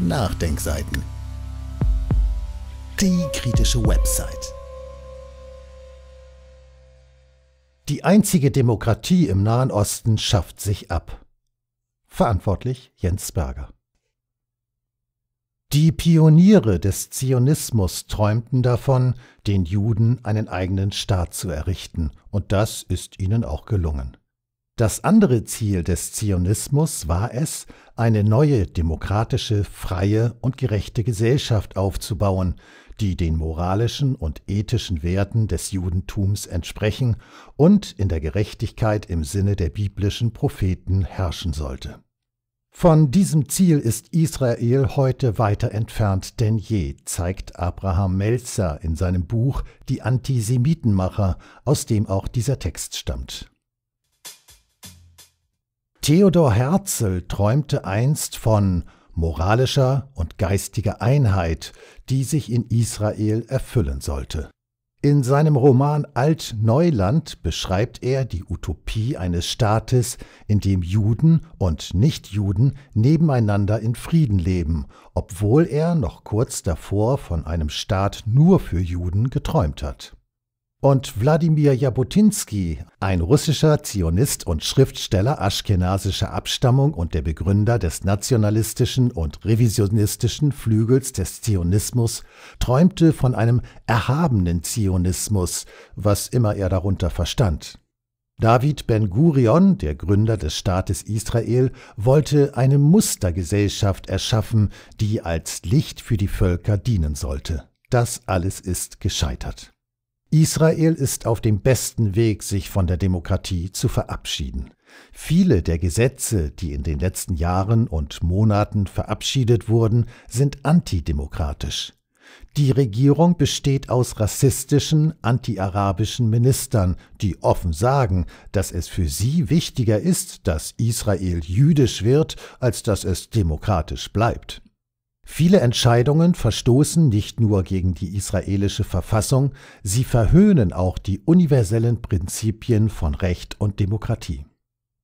Nachdenkseiten. Die kritische Website. Die einzige Demokratie im Nahen Osten schafft sich ab. Verantwortlich Jens Berger. Die Pioniere des Zionismus träumten davon, den Juden einen eigenen Staat zu errichten, und das ist ihnen auch gelungen. Das andere Ziel des Zionismus war es, eine neue demokratische, freie und gerechte Gesellschaft aufzubauen, die den moralischen und ethischen Werten des Judentums entsprechen und in der Gerechtigkeit im Sinne der biblischen Propheten herrschen sollte. Von diesem Ziel ist Israel heute weiter entfernt denn je, zeigt Abraham Melzer in seinem Buch Die Antisemitenmacher, aus dem auch dieser Text stammt. Theodor Herzl träumte einst von moralischer und geistiger Einheit, die sich in Israel erfüllen sollte. In seinem Roman Alt-Neuland beschreibt er die Utopie eines Staates, in dem Juden und Nichtjuden nebeneinander in Frieden leben, obwohl er noch kurz davor von einem Staat nur für Juden geträumt hat und Wladimir Jabotinsky, ein russischer Zionist und Schriftsteller aschkenasischer Abstammung und der Begründer des nationalistischen und revisionistischen Flügels des Zionismus, träumte von einem erhabenen Zionismus, was immer er darunter verstand. David Ben Gurion, der Gründer des Staates Israel, wollte eine Mustergesellschaft erschaffen, die als Licht für die Völker dienen sollte. Das alles ist gescheitert. Israel ist auf dem besten Weg, sich von der Demokratie zu verabschieden. Viele der Gesetze, die in den letzten Jahren und Monaten verabschiedet wurden, sind antidemokratisch. Die Regierung besteht aus rassistischen, antiarabischen Ministern, die offen sagen, dass es für sie wichtiger ist, dass Israel jüdisch wird, als dass es demokratisch bleibt. Viele Entscheidungen verstoßen nicht nur gegen die israelische Verfassung, sie verhöhnen auch die universellen Prinzipien von Recht und Demokratie.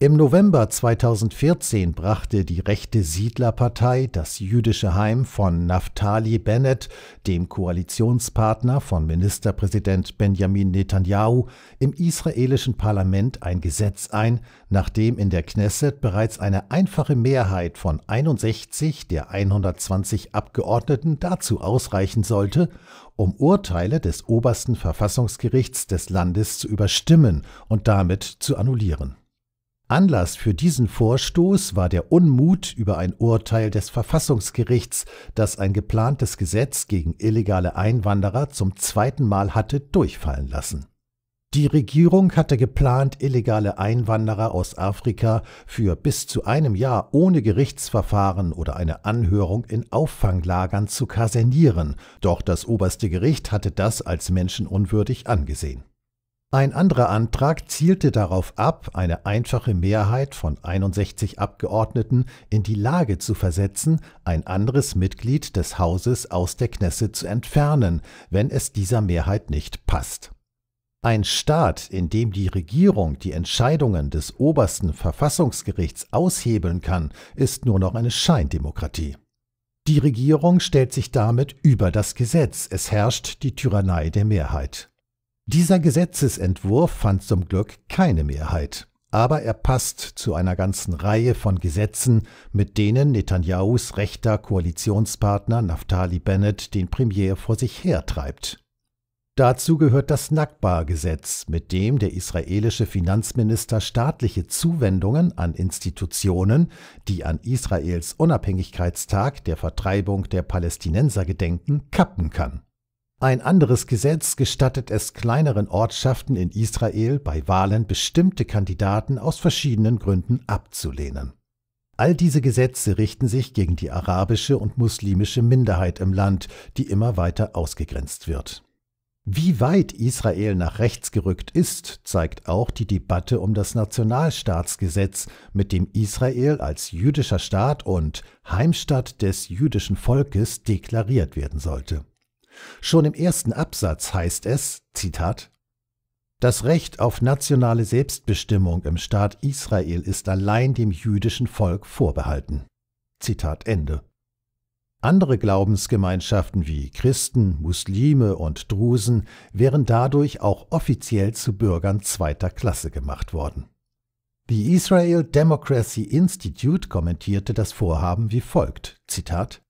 Im November 2014 brachte die rechte Siedlerpartei das jüdische Heim von Naftali Bennett, dem Koalitionspartner von Ministerpräsident Benjamin Netanyahu, im israelischen Parlament ein Gesetz ein, nachdem in der Knesset bereits eine einfache Mehrheit von 61 der 120 Abgeordneten dazu ausreichen sollte, um Urteile des obersten Verfassungsgerichts des Landes zu überstimmen und damit zu annullieren. Anlass für diesen Vorstoß war der Unmut über ein Urteil des Verfassungsgerichts, das ein geplantes Gesetz gegen illegale Einwanderer zum zweiten Mal hatte durchfallen lassen. Die Regierung hatte geplant, illegale Einwanderer aus Afrika für bis zu einem Jahr ohne Gerichtsverfahren oder eine Anhörung in Auffanglagern zu kasernieren, doch das oberste Gericht hatte das als menschenunwürdig angesehen. Ein anderer Antrag zielte darauf ab, eine einfache Mehrheit von 61 Abgeordneten in die Lage zu versetzen, ein anderes Mitglied des Hauses aus der Knesse zu entfernen, wenn es dieser Mehrheit nicht passt. Ein Staat, in dem die Regierung die Entscheidungen des obersten Verfassungsgerichts aushebeln kann, ist nur noch eine Scheindemokratie. Die Regierung stellt sich damit über das Gesetz, es herrscht die Tyrannei der Mehrheit. Dieser Gesetzesentwurf fand zum Glück keine Mehrheit, aber er passt zu einer ganzen Reihe von Gesetzen, mit denen Netanjahus rechter Koalitionspartner Naftali Bennett den Premier vor sich hertreibt. Dazu gehört das Nakba-Gesetz, mit dem der israelische Finanzminister staatliche Zuwendungen an Institutionen, die an Israels Unabhängigkeitstag der Vertreibung der Palästinenser gedenken, kappen kann. Ein anderes Gesetz gestattet es kleineren Ortschaften in Israel, bei Wahlen bestimmte Kandidaten aus verschiedenen Gründen abzulehnen. All diese Gesetze richten sich gegen die arabische und muslimische Minderheit im Land, die immer weiter ausgegrenzt wird. Wie weit Israel nach rechts gerückt ist, zeigt auch die Debatte um das Nationalstaatsgesetz, mit dem Israel als jüdischer Staat und Heimstatt des jüdischen Volkes deklariert werden sollte. Schon im ersten Absatz heißt es, Zitat, das Recht auf nationale Selbstbestimmung im Staat Israel ist allein dem jüdischen Volk vorbehalten. Zitat Ende. Andere Glaubensgemeinschaften wie Christen, Muslime und Drusen wären dadurch auch offiziell zu Bürgern zweiter Klasse gemacht worden. Die Israel Democracy Institute kommentierte das Vorhaben wie folgt: Zitat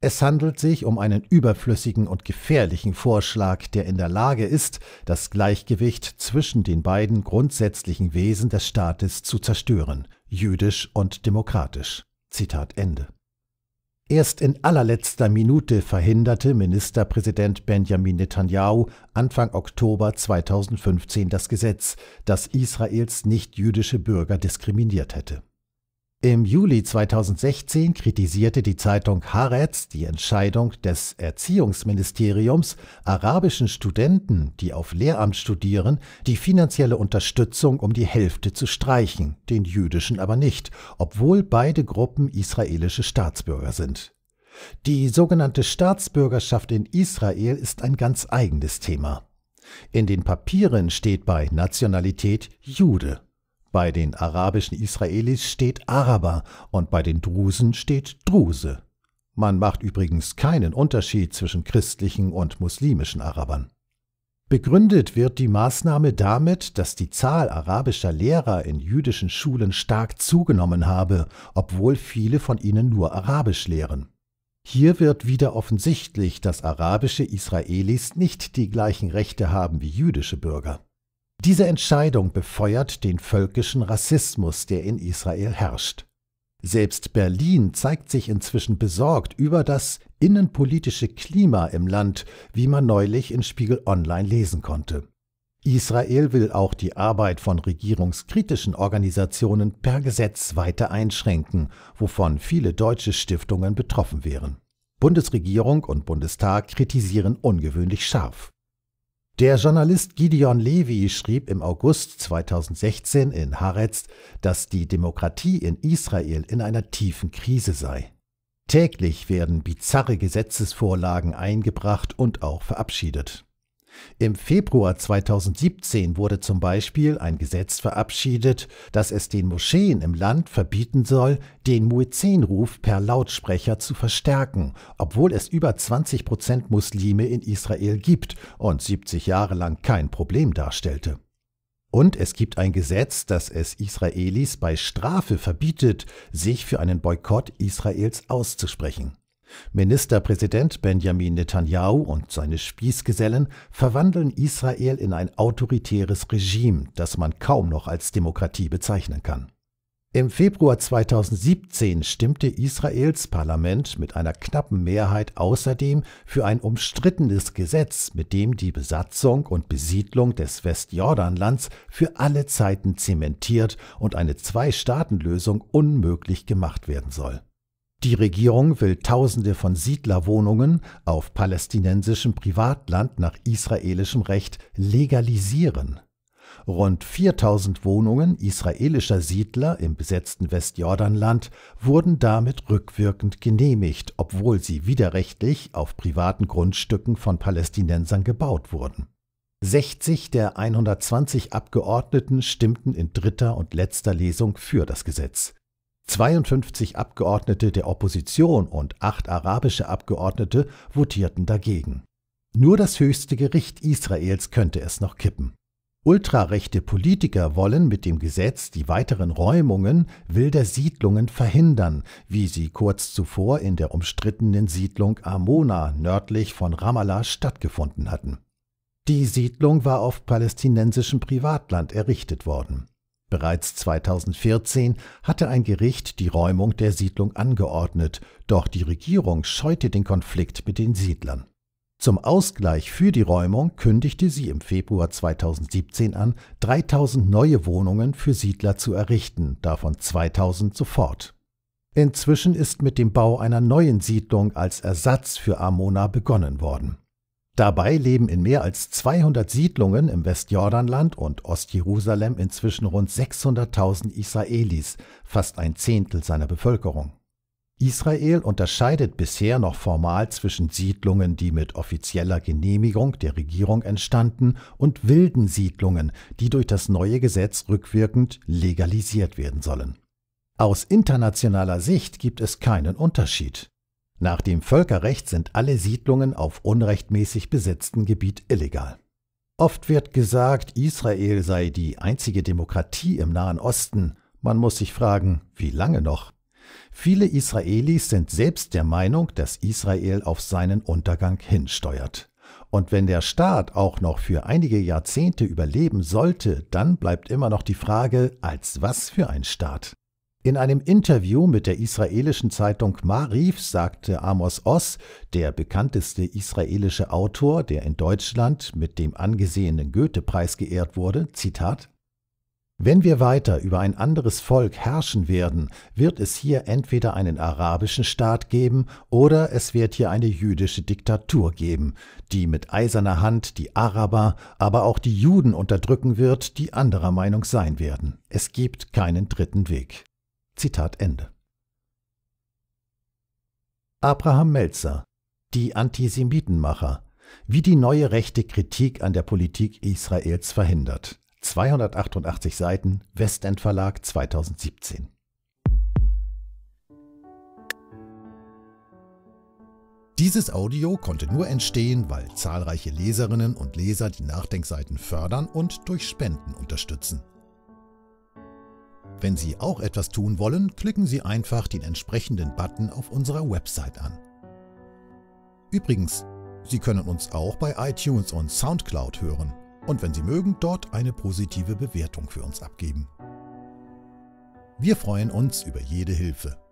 es handelt sich um einen überflüssigen und gefährlichen Vorschlag, der in der Lage ist, das Gleichgewicht zwischen den beiden grundsätzlichen Wesen des Staates zu zerstören, jüdisch und demokratisch. Zitat Ende. Erst in allerletzter Minute verhinderte Ministerpräsident Benjamin Netanyahu Anfang Oktober 2015 das Gesetz, das Israels nicht-jüdische Bürger diskriminiert hätte. Im Juli 2016 kritisierte die Zeitung Haaretz die Entscheidung des Erziehungsministeriums, arabischen Studenten, die auf Lehramt studieren, die finanzielle Unterstützung um die Hälfte zu streichen, den jüdischen aber nicht, obwohl beide Gruppen israelische Staatsbürger sind. Die sogenannte Staatsbürgerschaft in Israel ist ein ganz eigenes Thema. In den Papieren steht bei Nationalität Jude. Bei den arabischen Israelis steht Araber und bei den Drusen steht Druse. Man macht übrigens keinen Unterschied zwischen christlichen und muslimischen Arabern. Begründet wird die Maßnahme damit, dass die Zahl arabischer Lehrer in jüdischen Schulen stark zugenommen habe, obwohl viele von ihnen nur Arabisch lehren. Hier wird wieder offensichtlich, dass arabische Israelis nicht die gleichen Rechte haben wie jüdische Bürger. Diese Entscheidung befeuert den völkischen Rassismus, der in Israel herrscht. Selbst Berlin zeigt sich inzwischen besorgt über das innenpolitische Klima im Land, wie man neulich in Spiegel Online lesen konnte. Israel will auch die Arbeit von regierungskritischen Organisationen per Gesetz weiter einschränken, wovon viele deutsche Stiftungen betroffen wären. Bundesregierung und Bundestag kritisieren ungewöhnlich scharf. Der Journalist Gideon Levy schrieb im August 2016 in Haaretz, dass die Demokratie in Israel in einer tiefen Krise sei. Täglich werden bizarre Gesetzesvorlagen eingebracht und auch verabschiedet. Im Februar 2017 wurde zum Beispiel ein Gesetz verabschiedet, das es den Moscheen im Land verbieten soll, den Muezzinruf per Lautsprecher zu verstärken, obwohl es über 20 Prozent Muslime in Israel gibt und 70 Jahre lang kein Problem darstellte. Und es gibt ein Gesetz, das es Israelis bei Strafe verbietet, sich für einen Boykott Israels auszusprechen. Ministerpräsident Benjamin Netanyahu und seine Spießgesellen verwandeln Israel in ein autoritäres Regime, das man kaum noch als Demokratie bezeichnen kann. Im Februar 2017 stimmte Israels Parlament mit einer knappen Mehrheit außerdem für ein umstrittenes Gesetz, mit dem die Besatzung und Besiedlung des Westjordanlands für alle Zeiten zementiert und eine Zwei-Staaten-Lösung unmöglich gemacht werden soll. Die Regierung will Tausende von Siedlerwohnungen auf palästinensischem Privatland nach israelischem Recht legalisieren. Rund 4000 Wohnungen israelischer Siedler im besetzten Westjordanland wurden damit rückwirkend genehmigt, obwohl sie widerrechtlich auf privaten Grundstücken von Palästinensern gebaut wurden. 60 der 120 Abgeordneten stimmten in dritter und letzter Lesung für das Gesetz. 52 Abgeordnete der Opposition und acht arabische Abgeordnete votierten dagegen. Nur das höchste Gericht Israels könnte es noch kippen. Ultrarechte Politiker wollen mit dem Gesetz die weiteren Räumungen wilder Siedlungen verhindern, wie sie kurz zuvor in der umstrittenen Siedlung Amona nördlich von Ramallah stattgefunden hatten. Die Siedlung war auf palästinensischem Privatland errichtet worden. Bereits 2014 hatte ein Gericht die Räumung der Siedlung angeordnet, doch die Regierung scheute den Konflikt mit den Siedlern. Zum Ausgleich für die Räumung kündigte sie im Februar 2017 an, 3000 neue Wohnungen für Siedler zu errichten, davon 2000 sofort. Inzwischen ist mit dem Bau einer neuen Siedlung als Ersatz für Amona begonnen worden Dabei leben in mehr als 200 Siedlungen im Westjordanland und Ostjerusalem inzwischen rund 600.000 Israelis, fast ein Zehntel seiner Bevölkerung. Israel unterscheidet bisher noch formal zwischen Siedlungen, die mit offizieller Genehmigung der Regierung entstanden, und wilden Siedlungen, die durch das neue Gesetz rückwirkend legalisiert werden sollen. Aus internationaler Sicht gibt es keinen Unterschied. Nach dem Völkerrecht sind alle Siedlungen auf unrechtmäßig besetztem Gebiet illegal. Oft wird gesagt, Israel sei die einzige Demokratie im Nahen Osten. Man muss sich fragen, wie lange noch? Viele Israelis sind selbst der Meinung, dass Israel auf seinen Untergang hinsteuert. Und wenn der Staat auch noch für einige Jahrzehnte überleben sollte, dann bleibt immer noch die Frage, als was für ein Staat? In einem Interview mit der israelischen Zeitung Marif sagte Amos Oz, der bekannteste israelische Autor, der in Deutschland mit dem angesehenen Goethe-Preis geehrt wurde, Zitat wenn wir weiter über ein anderes Volk herrschen werden, wird es hier entweder einen arabischen Staat geben oder es wird hier eine jüdische Diktatur geben, die mit eiserner Hand die Araber, aber auch die Juden unterdrücken wird, die anderer Meinung sein werden. Es gibt keinen dritten Weg. Zitat Ende. Abraham Melzer Die Antisemitenmacher Wie die neue rechte Kritik an der Politik Israels verhindert 288 Seiten Westend Verlag 2017 Dieses Audio konnte nur entstehen, weil zahlreiche Leserinnen und Leser die Nachdenkseiten fördern und durch Spenden unterstützen. Wenn Sie auch etwas tun wollen, klicken Sie einfach den entsprechenden Button auf unserer Website an. Übrigens, Sie können uns auch bei iTunes und SoundCloud hören und wenn Sie mögen, dort eine positive Bewertung für uns abgeben. Wir freuen uns über jede Hilfe.